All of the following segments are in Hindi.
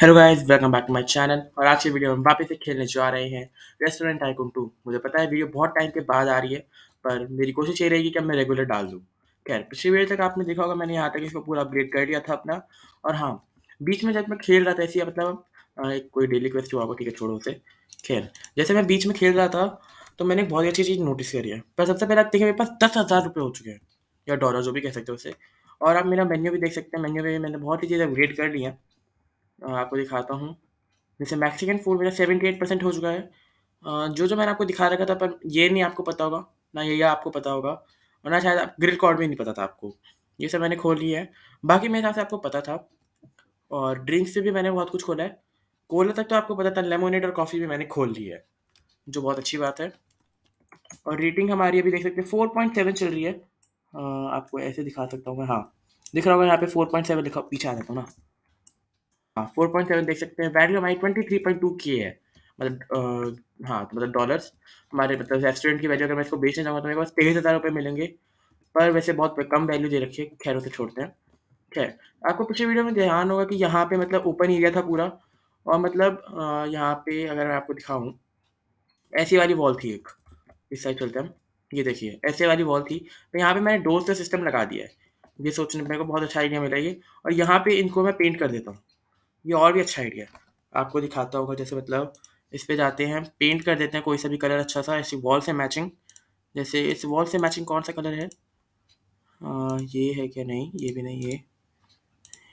hello guys welcome back to my channel और आज के वीडियो हम वापस से खेलने जा रहे हैं रेस्टोरेंट टाइकून टू मुझे पता है वीडियो बहुत टाइम के बाद आ रही है पर मेरी कोशिश ये रहेगी कि मैं रेगुलर डाल दूँ खैर पिछली वीडियो तक आपने देखा होगा मैंने यहाँ तक इसको पूरा अपग्रेड कर दिया था अपना और हाँ बीच में जब मैं खेल रहा था ऐसी मतलब एक कोई डेली क्वेस्ट हुआ ठीक है छोड़ो उसे खैर जैसे मैं बीच में खेल रहा था तो मैंने एक बहुत ही अच्छी चीज़ नोटिस करी है पर सबसे पहले आप देखिए मेरे पास दस हज़ार रुपये हो चुके हैं या डॉलर जो भी कह सकते हो उसे और आप मेरा मेन्यू भी देख सकते हैं मेन्यू में मैंने बहुत ही चीज़ें अपग्रेड कर ली हैं आपको दिखाता हूँ जैसे मैक्सिकन फूड मेरा सेवेंटी एट परसेंट हो चुका है जो जो मैंने आपको दिखा रखा था पर ये नहीं आपको पता होगा ना ये आपको पता होगा और ना शायद आप ग्रिल कॉर्ड भी नहीं पता था आपको ये सब मैंने खोल लिया है बाकी मेरे हिसाब से आपको पता था और ड्रिंक्स से भी मैंने बहुत कुछ खोला है कोला तक तो आपको पता था लेमोनेड और कॉफ़ी भी मैंने खोल ली है जो बहुत अच्छी बात है और रेटिंग हमारी अभी देख सकते हैं फोर पॉइंट सेवन चल रही है आपको ऐसे दिखा सकता हूँ मैं हाँ दिख रहा होगा यहाँ पे फोर पॉइंट सेवन लिखा पीछे आ जाता हूँ ना फोर पॉइंट सेवन देख सकते हैं वैल्यू हमारी ट्वेंटी थ्री पॉइंट टू की है मतलब आ, हाँ तो मतलब डॉलर्स हमारे मतलब रेस्टोरेंट की वैल्यू अगर मैं इसको बेचने जाऊँगा तो मेरे पास तेईस हज़ार रुपये मिलेंगे पर वैसे बहुत कम वैल्यू दे रखी है खैर उसे छोड़ते हैं खैर आपको पिछले वीडियो में ध्यान होगा कि यहाँ पे मतलब ओपन एरिया था पूरा और मतलब यहाँ पे अगर मैं आपको दिखाऊँ ऐसी वाली वॉल थी एक इस साइड चलते हम ये देखिए ऐसे वाली वॉल थी तो यहाँ पे मैंने डोर से सिस्टम लगा दिया है ये सोचने मेरे को बहुत अच्छा आइडिया मिला ये और यहाँ पे इनको मैं पेंट कर देता हूँ ये और भी अच्छा आइडिया आपको दिखाता होगा जैसे मतलब इस पर जाते हैं पेंट कर देते हैं कोई सा भी कलर अच्छा सा ऐसी वॉल से मैचिंग जैसे इस वॉल से मैचिंग कौन सा कलर है आ, ये है क्या नहीं ये भी नहीं ये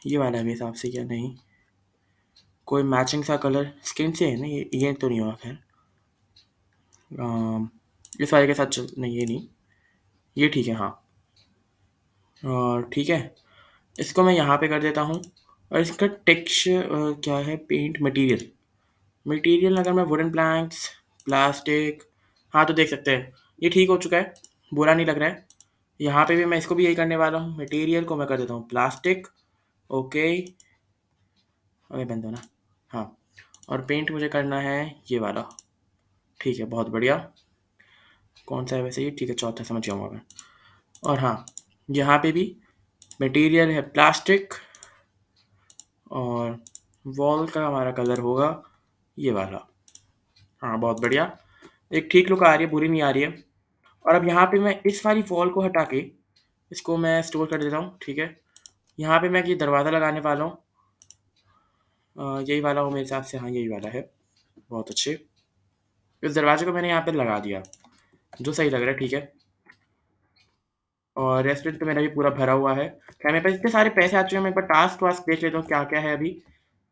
ये वाला है मेरे हिसाब से क्या नहीं कोई मैचिंग सा कलर स्किन से है ना ये ये तो नहीं होगा खैर इस वाले के साथ नहीं ये नहीं ये ठीक है हाँ ठीक है इसको मैं यहाँ पे कर देता हूँ और इसका टेक्सचर क्या है पेंट मटेरियल मटेरियल अगर मैं वुडन प्लैंक्स प्लास्टिक हाँ तो देख सकते हैं ये ठीक हो चुका है बुरा नहीं लग रहा है यहाँ पे भी मैं इसको भी यही करने वाला हूँ मटेरियल को मैं कर देता हूँ प्लास्टिक ओके अबे बंद होना हाँ और पेंट मुझे करना है ये वाला ठीक है बहुत बढ़िया कौन सा है वैसे ये ठीक है चौथा समझ जाऊँगा मैं और हाँ यहाँ पे भी मटेरियल है प्लास्टिक और वॉल का हमारा कलर होगा ये वाला हाँ बहुत बढ़िया एक ठीक लुक आ रही है बुरी नहीं आ रही है और अब यहाँ पे मैं इस वाली वॉल को हटा के इसको मैं स्टोर कर देता हूँ ठीक है यहाँ पे मैं ये दरवाज़ा लगाने वाला हूँ यही वाला हो मेरे हिसाब से हाँ यही वाला है बहुत अच्छे इस दरवाजे को मैंने यहाँ पर लगा दिया जो सही लग रहा है ठीक है और रेस्टोरेंट तो मेरा भी पूरा भरा हुआ है क्या मेरे पास इतने सारे पैसे आ चुके हैं मैं एक बार टास्क वास्क देख लेता हूँ क्या क्या है अभी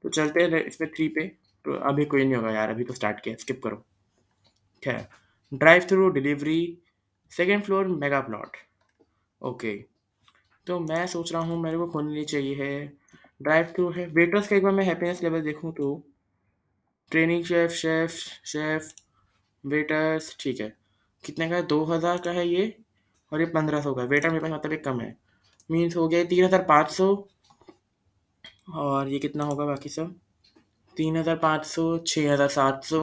तो चलते हैं इस पर थ्री पे तो अभी कोई नहीं होगा यार अभी तो स्टार्ट किया स्किप करो क्या drive through delivery second floor mega plot okay तो मैं सोच रहा हूँ मेरे को खोलनी चाहिए है ड्राइव थ्रू है वेटर्स का एक बार मैं हैप्पीनेस लेवल देखूँ तो training chef chef chef waiters ठीक है कितने का दो हज़ार का है ये और ये पंद्रह सौ का बेटा मेरे पास मतलब एक कम है मीन्स हो गया तीन हज़ार पाँच सौ और ये कितना होगा बाकी सब तीन हज़ार पाँच सौ छः हज़ार सात सौ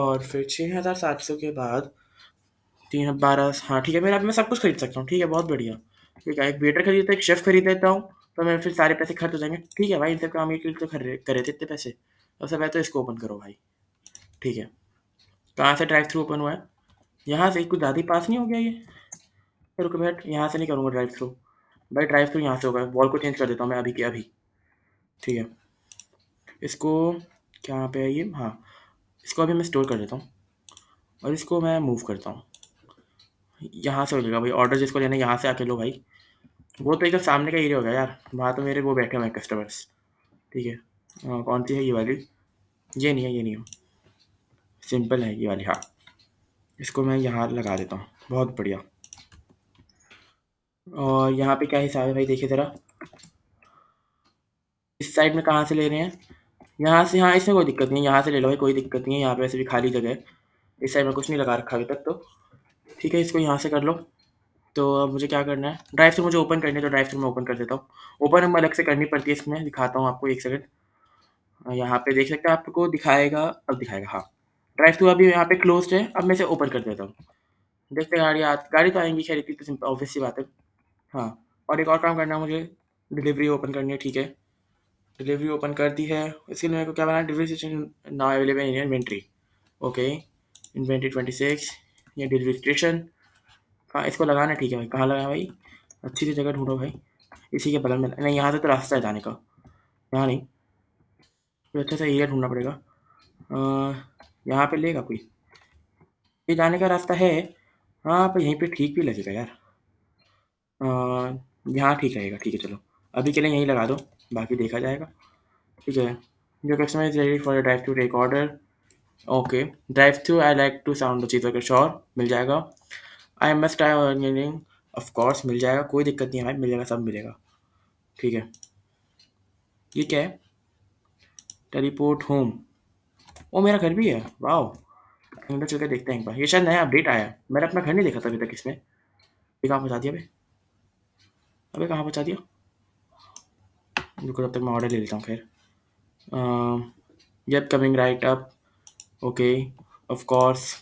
और फिर छः हज़ार सात सौ के बाद तीन बारह हाँ ठीक है मेरा मैं सब कुछ खरीद सकता हूँ ठीक है बहुत बढ़िया ठीक है एक वेटर खरीदता तो एक शेफ़ खरीद लेता हूँ तो मेरे फिर सारे पैसे खर्च हो जाएंगे ठीक है भाई इन सब काम ये तो खरे करे थे इतने पैसे तो सब है तो इसको ओपन करो भाई ठीक है कहाँ से ड्राइव थ्रू ओपन हुआ है यहाँ से कुछ ज़्यादा ही पास नहीं हो गया ये तो रुको बैठ यहाँ से नहीं करूँगा ड्राइव थ्रू भाई ड्राइव थ्रू यहाँ से होगा बॉल को चेंज कर देता हूँ मैं अभी के अभी ठीक है इसको क्या पे है ये हाँ इसको अभी मैं स्टोर कर देता हूँ और इसको मैं मूव करता हूँ यहाँ से हो जाएगा भाई ऑर्डर जिसको लेना है यहाँ से आके लो भाई वो तो एकदम सामने का एरिया होगा यार वहाँ तो मेरे वो बैठे हुए कस्टमर्स ठीक है हाँ, कौन सी है ये वाली ये नहीं है ये नहीं है सिंपल है ये वाली हाँ इसको मैं यहाँ लगा देता हूँ बहुत बढ़िया और यहाँ पे क्या हिसाब है भाई देखिए ज़रा इस साइड में कहाँ से ले रहे हैं यहाँ से हाँ इसमें कोई दिक्कत नहीं है यहाँ से ले लो भाई कोई दिक्कत नहीं है यहाँ पे वैसे भी खाली जगह है इस साइड में कुछ नहीं लगा रखा अभी तक तो ठीक है इसको यहाँ से कर लो तो अब मुझे क्या करना है ड्राइव से मुझे ओपन करनी है तो ड्राइव से मैं ओपन कर देता हूँ ओपन हम अलग से करनी पड़ती है इसमें दिखाता हूँ आपको एक सेकेंड यहाँ पे देख सकते हैं आपको दिखाएगा अब दिखाएगा हाँ ड्राइव थ्रू अभी यहाँ पे क्लोज है अब मैं इसे ओपन कर देता हूँ देखते गाड़ी आ गाड़ी तो आएंगी खैर इतनी तो ऑफिस सी बात है हाँ और एक और काम करना है मुझे डिलीवरी ओपन करनी है ठीक है डिलीवरी ओपन कर दी है इसके लिए मेरे को क्या बना delivery station now available in inventory okay inventory twenty six ये डिलीवरी स्टेशन कहाँ इसको लगाना ठीक है भाई कहाँ लगाना भाई अच्छी सी जगह ढूंढो भाई इसी के बगल में नहीं यहाँ से तो रास्ता है जाने का यहाँ नहीं अच्छा सा एरिया ढूंढना पड़ेगा यहाँ पे लेगा कोई ये जाने का रास्ता है हाँ पर यहीं पे ठीक भी लगेगा यार यहाँ ठीक रहेगा ठीक है चलो अभी के लिए यहीं लगा दो बाकी देखा जाएगा ठीक है जो customer is ready for drive through take order okay drive through I like to sound चीज़ अगर श्योर मिल जाएगा आई मस्ट आई ऑर्गेनिंग ऑफकोर्स मिल जाएगा कोई दिक्कत नहीं हमारी मिल जाएगा सब मिलेगा ठीक है ये क्या है टेलीपोर्ट होम वो मेरा घर भी है वाह अंदर चल के देखते हैं एक बार ये शायद नया अपडेट आया मैंने अपना घर नहीं देखा था अभी तक इसमें ये कहाँ पहुँचा दिया अभी अभी कहाँ पहुँचा दिया रुको तब तक मैं ऑर्डर ले लेता हूँ खैर ये coming right up okay of course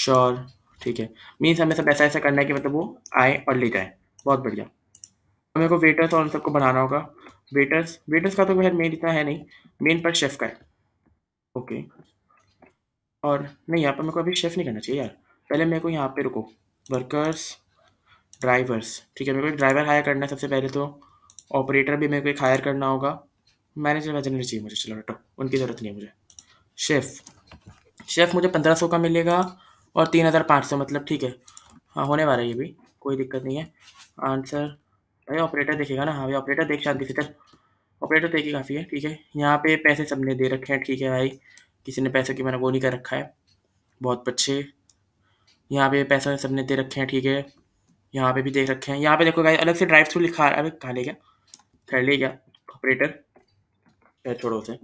sure ठीक है मीन्स हमें सब ऐसा ऐसा करना है कि मतलब वो आए और ले जाए बहुत बढ़िया मेरे को वेटर्स और उन सबको बनाना होगा वेटर्स वेटर्स का तो खैर मेन इतना है नहीं मेन पर शेफ़ का है ओके और नहीं यहाँ पर मेरे को अभी शेफ़ नहीं करना चाहिए यार पहले मेरे को यहाँ पे रुको वर्कर्स ड्राइवर्स ठीक है मेरे को ड्राइवर हायर करना है सबसे पहले तो ऑपरेटर भी मेरे को एक हायर करना होगा मैनेजर वैनेजर चाहिए मुझे चलो हटो उनकी ज़रूरत नहीं है मुझे शेफ़ शेफ़ मुझे पंद्रह सौ का मिलेगा और तीन हज़ार पाँच सौ मतलब ठीक है हाँ होने वाला है ये भी कोई दिक्कत नहीं है आंसर भाई ऑपरेटर देखेगा ना हाँ भाई ऑपरेटर देख शांति से चल ऑपरेटर तो एक ही काफ़ी है ठीक है यहाँ पे पैसे सबने दे रखे हैं ठीक है भाई किसी ने पैसे की मैंने वो नहीं कर रखा है बहुत अच्छे यहाँ पे पैसा सबने दे रखे हैं ठीक है यहाँ पे भी देख रखे हैं यहाँ पे देखो भाई अलग से ड्राइव थ्रू लिखा है अभी कहाँ ले गया थर्ड ले गया ऑपरेटर खैर छोड़ो उसे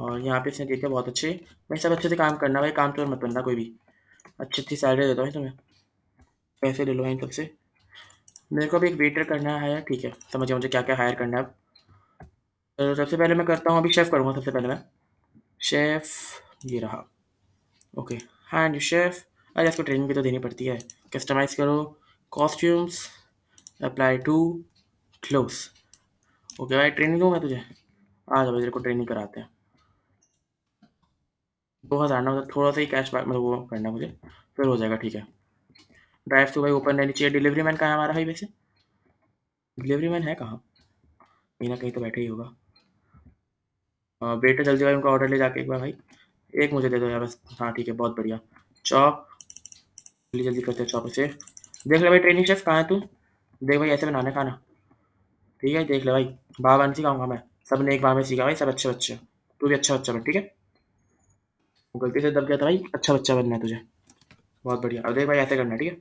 और यहाँ पे इसने देखा बहुत अच्छे भाई सब अच्छे से काम करना भाई काम तो मत बनना कोई भी अच्छी अच्छी सैलरी देता हूँ तुम्हें पैसे ले लो इन सबसे मेरे को अभी एक वेटर करना है ठीक है समझिए मुझे क्या क्या हायर करना है तो सबसे पहले मैं करता हूँ अभी शेफ़ करूँगा सबसे पहले मैं शेफ़ ये रहा ओके हैंड शेफ़ अरे इसको ट्रेनिंग भी तो देनी पड़ती है कस्टमाइज़ करो costumes apply to clothes okay भाई ट्रेनिंग दूँ मैं तुझे आ जाओ तेरे को ट्रेनिंग कराते हैं दो हज़ार ना मतलब थोड़ा सा ही कैश बैक मतलब वो करना मुझे फिर हो जाएगा ठीक है ड्राइव तो भाई ओपन रहनी चाहिए डिलीवरी मैन कहाँ है हमारा भाई वैसे डिलीवरी मैन है कहाँ मीना कहीं तो बैठे ही होगा बेटे जल्दी भाई उनका ऑर्डर ले जाके एक बार भाई एक मुझे दे दो यार बस हाँ ठीक है बहुत बढ़िया चॉप जल्दी जल्दी करते हैं चॉप से देख ले भाई ट्रेनिंग शेफ कहाँ है तू देख भाई ऐसे बनाना खाना ठीक है देख ले भाई बार बार सिखाऊंगा मैं सब ने एक बार में सीखा भाई सब अच्छे बच्चे तू भी अच्छा बच्चा बन ठीक है गलती से दब गया था भाई अच्छा बच्चा बनना है तुझे बहुत बढ़िया अब देख भाई ऐसे करना ठीक है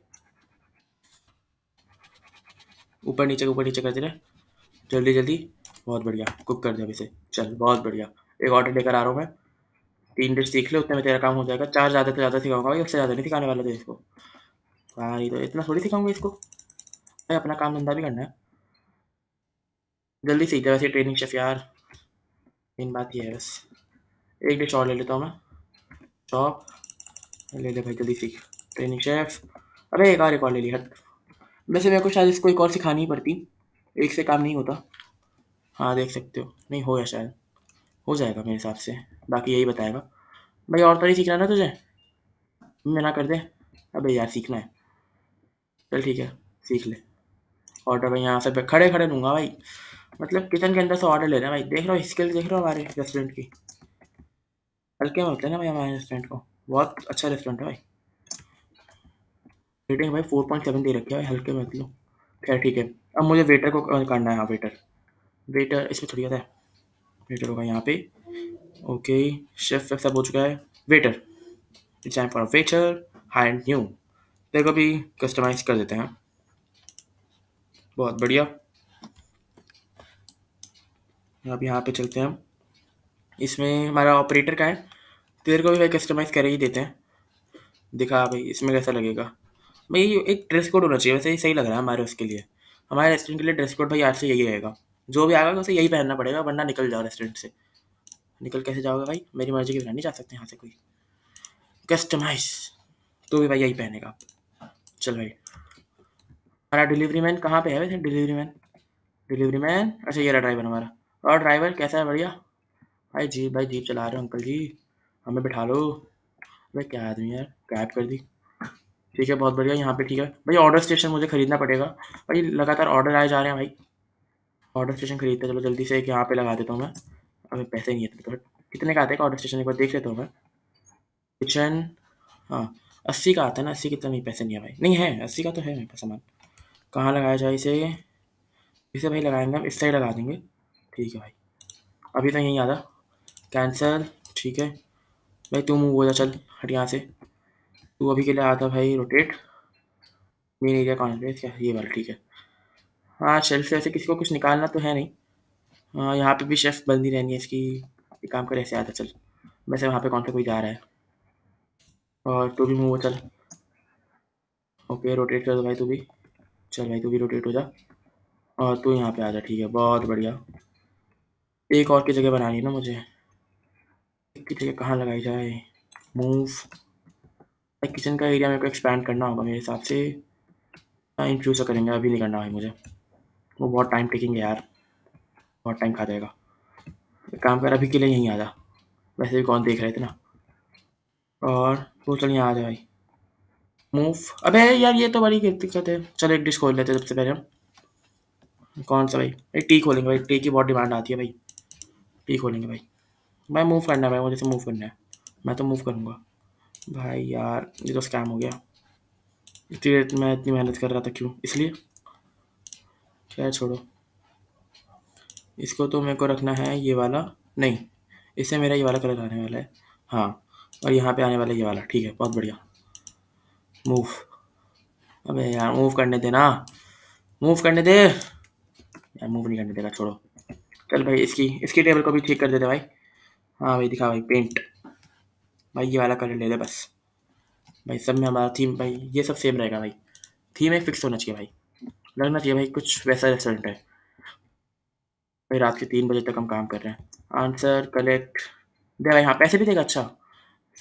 ऊपर नीचे ऊपर नीचे करते रहे जल्दी जल्दी बहुत बढ़िया कुक कर दे अभी से चल बहुत बढ़िया एक ऑर्डर लेकर आ रहा हूँ मैं तीन डिश सीख ले उतने में तेरा काम हो जाएगा चार ज़्यादा से ज़्यादा सिखाऊंगा भाई उससे ज़्यादा नहीं सिखाने वाला था इसको हाँ तो इतना थोड़ी सिखाऊंगा इसको भाई अपना काम धंधा भी करना है जल्दी सीख जाए वैसे ट्रेनिंग शेफ यार मेन बात यह है बस एक डिश और ले लेता हूँ मैं चॉप ले ले भाई जल्दी सीख ट्रेनिंग शेफ अरे एक और एक और ले ली हट वैसे मेरे को शायद इसको एक और सिखानी पड़ती एक से काम नहीं होता हाँ देख सकते हो नहीं हो गया शायद हो जाएगा मेरे हिसाब से बाकी यही बताएगा भाई और तरह सीखना ना तुझे मना कर दे अबे यार सीखना है चल ठीक है सीख ले ऑर्डर भाई यहाँ सब खड़े खड़े लूँगा भाई मतलब किचन के अंदर से ऑर्डर ले रहे हैं भाई देख रहे हो स्किल देख रहे हो हमारे रेस्टोरेंट की हल्के में होते हैं ना भाई हमारे रेस्टोरेंट को बहुत अच्छा रेस्टोरेंट है भाई रेटिंग भाई फोर पॉइंट सेवन दे रखी है भाई हल्के में मतलब खैर ठीक है अब मुझे वेटर को करना है हाँ वेटर वेटर इसमें थोड़ी आता है वेटर होगा यहाँ पे ओके शेफ वेफ सब हो चुका है waiter it's time for waiter hi and new तेरे को भी कस्टमाइज कर देते हैं बहुत बढ़िया अब यहाँ पे चलते हैं हम इसमें हमारा ऑपरेटर का है तेरे को भी भाई कस्टमाइज़ कर ही देते हैं दिखा भाई इसमें कैसा लगेगा भाई एक ड्रेस कोड होना चाहिए वैसे ही सही लग रहा है हमारे उसके लिए हमारे रेस्टोरेंट के लिए ड्रेस कोड भाई आज से यही रहेगा जो भी आएगा उसे यही पहनना पड़ेगा वरना निकल जाओ रेस्टोरेंट से निकल कैसे जाओगे भाई मेरी मर्जी के बिना नहीं जा सकते यहाँ से कोई कस्टमाइज तो भी भाई यही पहनेगा चल भाई हमारा डिलीवरी मैन कहाँ पे है वैसे डिलीवरी मैन डिलीवरी मैन अच्छा ये रहा ड्राइवर हमारा और ड्राइवर कैसा है बढ़िया भाई जी भाई जीप चला रहे हो अंकल जी हमें बिठा लो भाई क्या आदमी यार कैब कर दी ठीक है बहुत बढ़िया यहाँ पे ठीक है भाई ऑर्डर स्टेशन मुझे ख़रीदना पड़ेगा भाई लगातार ऑर्डर आए जा रहे हैं भाई ऑर्डर स्टेशन खरीदते चलो जल्दी से एक यहाँ पे लगा देता हूँ मैं अभी पैसे नहीं है तो कितने का आता है ऑर्डर स्टेशन एक बार देख लेता हूँ मैं किचन हाँ अस्सी का आता है ना अस्सी कितना नहीं पैसे नहीं है भाई नहीं है अस्सी का तो है मेरे पास सामान कहाँ लगाया जाए इसे इसे भाई लगाएंगे हम इस साइड लगा देंगे ठीक है भाई अभी तो यहीं आ जा कैंसल ठीक है भाई तू मूव हो जा चल हट यहाँ से तू अभी के लिए आता भाई रोटेट मेन एरिया कॉन्फ्रेंस क्या ये वाला ठीक है हाँ शेल्फ से ऐसे किसी को कुछ निकालना तो है नहीं हाँ यहाँ पे भी शेफ बंदी रहनी है इसकी एक काम कर ऐसे आता चल वैसे वहाँ पे कौन सा कोई जा रहा है और तू भी मूव हो चल ओके रोटेट कर दो भाई तू भी चल भाई तू भी रोटेट हो जा और तू यहाँ पे आ जा ठीक है बहुत बढ़िया एक और की जगह बनानी है ना मुझे की जगह कहाँ लगाई जाए मूव किचन का एरिया मेरे को एक्सपैंड करना होगा मेरे हिसाब से इन हाँ, तो करेंगे अभी नहीं करना है मुझे वो बहुत टाइम टेकिंग है यार बहुत टाइम खा जाएगा काम कर अभी के लिए यहीं आ जा वैसे भी कौन देख रहे थे ना और वो चल यहाँ आ जाए भाई मूव अब यार ये तो बड़ी दिक्कत है चलो एक डिश खोल लेते सबसे पहले हम कौन सा भाई एक टी खोलेंगे भाई टी की बहुत डिमांड आती है भाई टी खोलेंगे भाई भाई मूव करना है भाई मुझे मूव करना है मैं तो मूव करूँगा भाई यार ये तो स्कैम हो गया इतनी मैं इतनी मेहनत कर रहा था क्यों इसलिए क्या छोड़ो इसको तो मेरे को रखना है ये वाला नहीं इससे मेरा ये वाला कलर आने वाला है हाँ और यहाँ पे आने वाला ये वाला ठीक है बहुत बढ़िया मूव अबे यार मूव करने दे ना मूव करने दे यार मूव नहीं करने देगा छोड़ो चल भाई इसकी इसकी टेबल को भी ठीक कर देते भाई हाँ भाई दिखा भाई पेंट भाई ये वाला कलर ले ले बस भाई सब में हमारा थीम भाई ये सब सेम रहेगा भाई थीम एक फिक्स होना चाहिए भाई लगना चाहिए भाई कुछ वैसा रिजल्ट है भाई रात के तीन बजे तक हम काम कर रहे हैं आंसर कलेक्ट दे भाई हाँ पैसे भी देगा अच्छा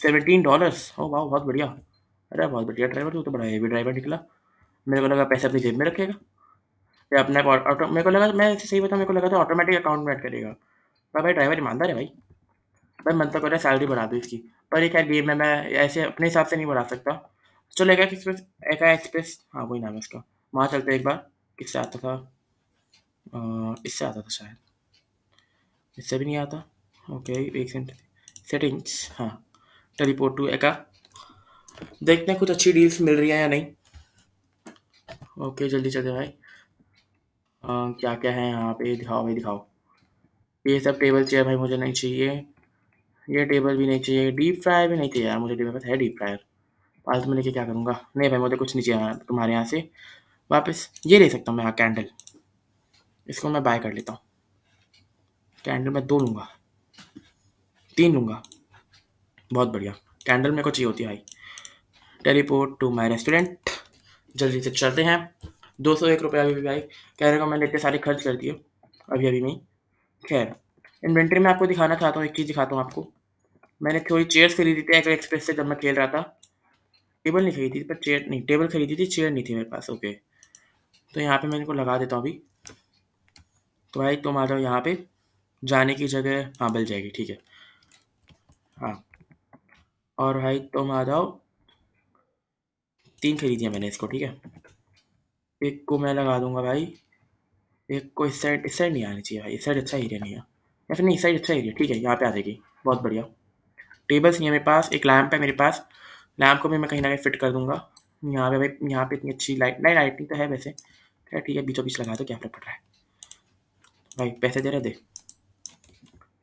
सेवनटीन डॉलर्स हो वाह बहुत बढ़िया अरे बहुत बढ़िया ड्राइवर तो बड़ा हैवी ड्राइवर निकला मेरे को लगा पैसे अपनी जेब में रखेगा या अपने ऑटो मेरे को लगा मैं सही बताऊँ मेरे को लगा था ऑटोमेटिक अकाउंट में ऐड करेगा पर भाई ड्राइवर ईमानदार है भाई भाई मन तो कर रहा है सैलरी बढ़ा दूँ इसकी पर एक है गेम में मैं ऐसे अपने हिसाब से नहीं बढ़ा सकता चलो एक एक्सप्रेस एक एक्सप्रेस हाँ वही नाम है इसका वहाँ चलते तो एक बार इससे आता था इससे आता था शायद इससे भी नहीं आता ओके एक सेंट सेटिंग्स हाँ टेलीपोर्ट टू एका देखते हैं कुछ अच्छी डील्स मिल रही है या नहीं ओके जल्दी चलते भाई आ, क्या क्या है यहाँ पे दिखाओ भाई दिखाओ ये सब टेबल चेयर भाई मुझे नहीं चाहिए ये टेबल भी नहीं चाहिए डीप फ्रायर भी नहीं चाहिए यार मुझे मेरे पास है डीप फ्रायर पास में लेके क्या करूँगा नहीं भाई मुझे कुछ नहीं चाहिए तुम्हारे यहाँ से वापस ये ले सकता हूँ मैं हाँ कैंडल इसको मैं बाय कर लेता हूँ कैंडल मैं दो लूँगा तीन लूँगा बहुत बढ़िया कैंडल मेरे को चाहिए होती है भाई टेलीपोर्ट टू माई रेस्टोरेंट जल्दी से चलते हैं दो सौ एक रुपये अभी भी भाई कह रहे हो मैंने इतने सारे खर्च कर दिए अभी अभी नहीं खैर इन्वेंट्री में आपको दिखाना चाहता हूँ एक चीज़ दिखाता हूँ आपको मैंने थोड़ी चेयर्स खरीदी थी एक्सप्रेस से जब मैं खेल रहा था टेबल नहीं खरीदी थी पर चेयर नहीं टेबल खरीदी थी चेयर नहीं थी मेरे पास ओके तो यहाँ पे मैं इनको लगा देता हूँ अभी तो भाई तुम आ जाओ यहाँ पे जाने की जगह हाँ मिल जाएगी ठीक है हाँ और भाई तुम आ जाओ तीन दिया मैंने इसको ठीक है एक को मैं लगा दूंगा भाई एक को इस साइड इस साइड नहीं आनी चाहिए भाई इस साइड अच्छा एरिया नहीं है या फिर नहीं इस साइड अच्छा एरिया ठीक है यहाँ पे आ जाएगी बहुत बढ़िया टेबल्स नहीं है मेरे पास एक लैम्प है मेरे पास लैम्प को भी मैं कहीं ना कहीं फिट कर दूंगा यहाँ पे भाई यहाँ पे इतनी अच्छी लाइट नहीं लाइटिंग तो है वैसे खैर ठीक है बीचों बीच लगा दो क्या फर्क पड़ रहा है भाई पैसे दे रहे दे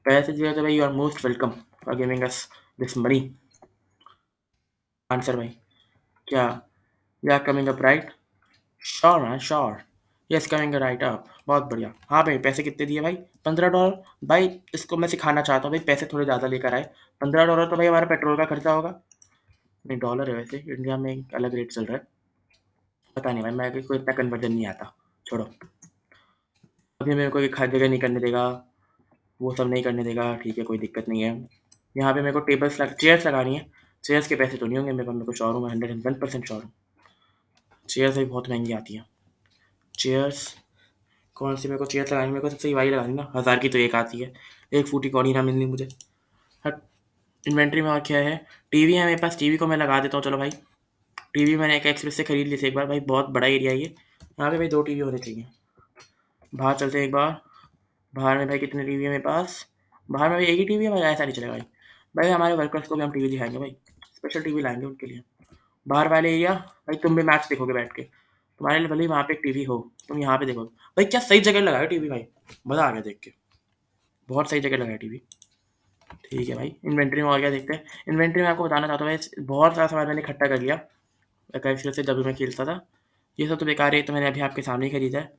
पैसे दे रहे थे तो भाई you are most welcome for giving us this money answer भाई क्या you are coming up right sure हाँ sure yes coming right up बहुत बढ़िया हाँ भाई पैसे कितने दिए भाई पंद्रह डॉलर भाई इसको मैं सिखाना चाहता हूँ भाई पैसे थोड़े ज़्यादा लेकर आए पंद्रह डॉलर तो भाई हमारा पेट्रोल का खर्चा होगा नहीं डॉलर है वैसे इंडिया में अलग रेट चल रहा है पता नहीं भाई मैं को इतना कन्वर्जन नहीं आता छोड़ो अभी मेरे को खाद जगह नहीं करने देगा वो सब नहीं करने देगा ठीक है कोई दिक्कत नहीं है यहाँ पे मेरे को टेबल्स लग चेयर्स लगानी है चेयर्स के पैसे तो नहीं होंगे मेरे को मेरे को श्योर हूँ मैं hundred and one percent sure हूँ चेयर्स भी बहुत महंगी आती हैं चेयर्स कौन सी मेरे को चेयर्स लगानी मेरे को सबसे वाई लगानी ना हज़ार की तो एक आती है एक फूटी कौन ही ना मिलनी मुझे हट इन्वेंट्री में और क्या है टीवी है मेरे पास टीवी को मैं लगा देता हूँ चलो भाई टीवी मैंने एक एक्सप्रेस से ख़रीद ली थी एक बार भाई बहुत बड़ा एरिया है ये यहाँ पे भाई दो टीवी होने चाहिए बाहर चलते हैं एक बार बाहर में भाई कितने टीवी है मेरे पास बाहर में भाई एक ही टीवी है भाई ऐसा नहीं चलेगा भाई भाई हमारे वर्कर्स को भी हम टीवी दिखाएंगे भाई स्पेशल टीवी लाएंगे उनके लिए बाहर वाले एरिया भाई तुम भी मैच देखोगे बैठ के तुम्हारे लिए भले ही वहाँ पे एक टीवी हो तुम यहाँ पे देखोगे भाई क्या सही जगह लगाया टीवी भाई मज़ा आ गया देख के बहुत सही जगह लगाया टीवी ठीक है भाई इन्वेंट्री में और क्या देखते हैं इन्वेंट्री में आपको बताना चाहता हूँ बहुत सारा सामान मैंने इकट्ठा कर लिया कैसे से जब मैं खेलता था ये सब तो बेकार है तो मैंने अभी आपके सामने ही खरीदा है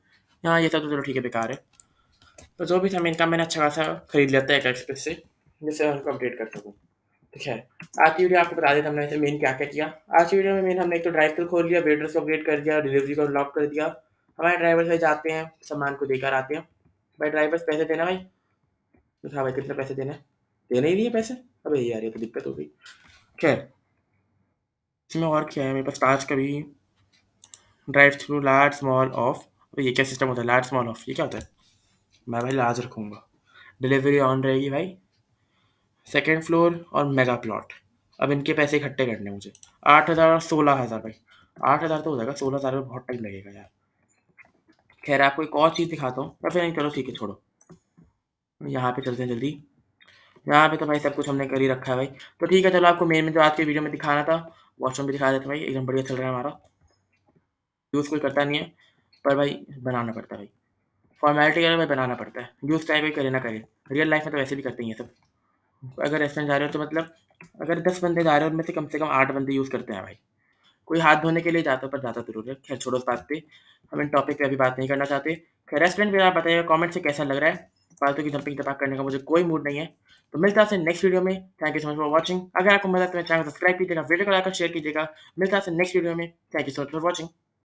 हाँ ये सब तो चलो ठीक है बेकार है तो जो भी था का काम मैंने अच्छा खासा खरीद है था एक्सप्रेस से जिससे मैं उनको अपडेट कर सकूँ ठीक है आज की वीडियो आपको बता देता हमने मेन क्या क्या किया आज की वीडियो में मेन हमने एक तो ड्राइव को खोल लिया वेटर्स को अपडेट कर दिया डिलीवरी को लॉक कर दिया हमारे ड्राइवर से जाते हैं सामान को देकर आते हैं भाई ड्राइवर्स पैसे देना भाई तो हाँ भाई कितने पैसे देना है देने ही दिए है पैसे अबे यार ये तो दिक्कत हो गई खैर इसमें और क्या है मेरे पास टाच तो का भी drive through large small off अबे ये क्या सिस्टम होता है लार्ज स्मॉल ऑफ ये क्या होता है मैं भाई लार्ज रखूँगा डिलीवरी ऑन रहेगी भाई सेकेंड फ्लोर और मेगा प्लॉट अब इनके पैसे इकट्ठे करने मुझे आठ हज़ार और सोलह हज़ार भाई आठ हज़ार तो हो जाएगा सोलह हज़ार में बहुत टाइम लगेगा यार खैर आपको एक और चीज़ दिखाता हूँ या फिर नहीं चलो ठीक है छोड़ो यहाँ पे चलते हैं जल्दी यहाँ पे तो भाई सब कुछ हमने कर ही रखा है भाई तो ठीक है चलो आपको मेन में जो आज के वीडियो में दिखाना था वॉशरूम भी दिखा देते भाई एकदम बढ़िया चल रहा है हमारा यूज़ कोई करता नहीं है पर भाई बनाना पड़ता है भाई फॉर्मेलिटी करें भाई बनाना पड़ता है यूज़ टाइप कोई करें ना करें रियल लाइफ में तो वैसे भी करते ही हैं सब अगर रेस्टोरेंट जा रहे हो तो मतलब अगर दस बंदे जा रहे हो उनमें से कम से कम आठ बंदे यूज़ करते हैं भाई कोई हाथ धोने के लिए जाता पर जाता जरूर है खैर छोड़ो उस बात पर हम इन टॉपिक पे अभी बात नहीं करना चाहते खैर रेस्टोरेंट भी आप बताइए कॉमेंट से कैसा लग रहा है फालतू की जंपिंग तपाक करने का मुझे कोई मूड नहीं है तो मिलता है नेक्स्ट वीडियो में thank you so much for watching अगर आपको मजा आता है चैनल सब्सक्राइब कीजिएगा वीडियो को लाइक और शेयर कीजिएगा मिलता है नेक्स्ट वीडियो में thank you so much for watching